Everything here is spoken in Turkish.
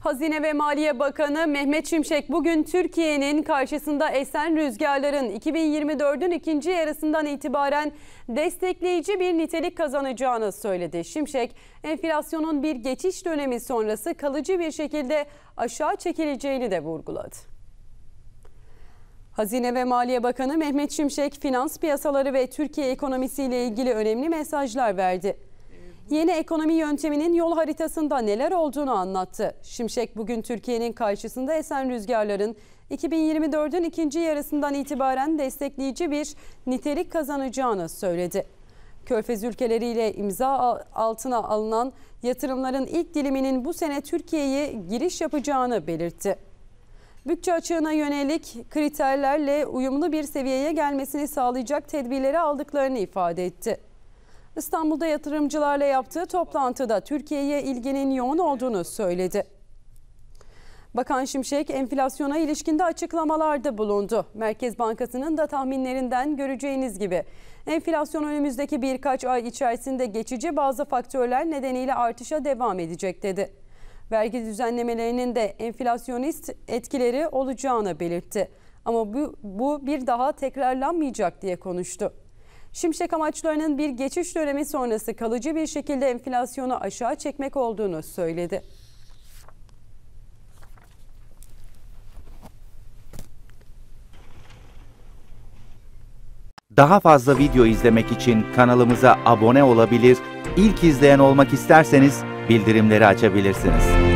Hazine ve Maliye Bakanı Mehmet Şimşek bugün Türkiye'nin karşısında esen rüzgarların 2024'ün ikinci yarısından itibaren destekleyici bir nitelik kazanacağını söyledi. Şimşek enflasyonun bir geçiş dönemi sonrası kalıcı bir şekilde aşağı çekileceğini de vurguladı. Hazine ve Maliye Bakanı Mehmet Şimşek finans piyasaları ve Türkiye ekonomisiyle ilgili önemli mesajlar verdi yeni ekonomi yönteminin yol haritasında neler olduğunu anlattı. Şimşek bugün Türkiye'nin karşısında esen rüzgarların 2024'ün ikinci yarısından itibaren destekleyici bir nitelik kazanacağını söyledi. Körfez ülkeleriyle imza altına alınan yatırımların ilk diliminin bu sene Türkiye'ye giriş yapacağını belirtti. Bütçe açığına yönelik kriterlerle uyumlu bir seviyeye gelmesini sağlayacak tedbirleri aldıklarını ifade etti. İstanbul'da yatırımcılarla yaptığı toplantıda Türkiye'ye ilginin yoğun olduğunu söyledi. Bakan Şimşek enflasyona ilişkinde açıklamalarda bulundu. Merkez Bankası'nın da tahminlerinden göreceğiniz gibi enflasyon önümüzdeki birkaç ay içerisinde geçici bazı faktörler nedeniyle artışa devam edecek dedi. Vergi düzenlemelerinin de enflasyonist etkileri olacağını belirtti. Ama bu, bu bir daha tekrarlanmayacak diye konuştu. Şimşek amaçlarının bir geçiş dönemi sonrası kalıcı bir şekilde enflasyonu aşağı çekmek olduğunu söyledi. Daha fazla video izlemek için kanalımıza abone olabilir, ilk izleyen olmak isterseniz bildirimleri açabilirsiniz.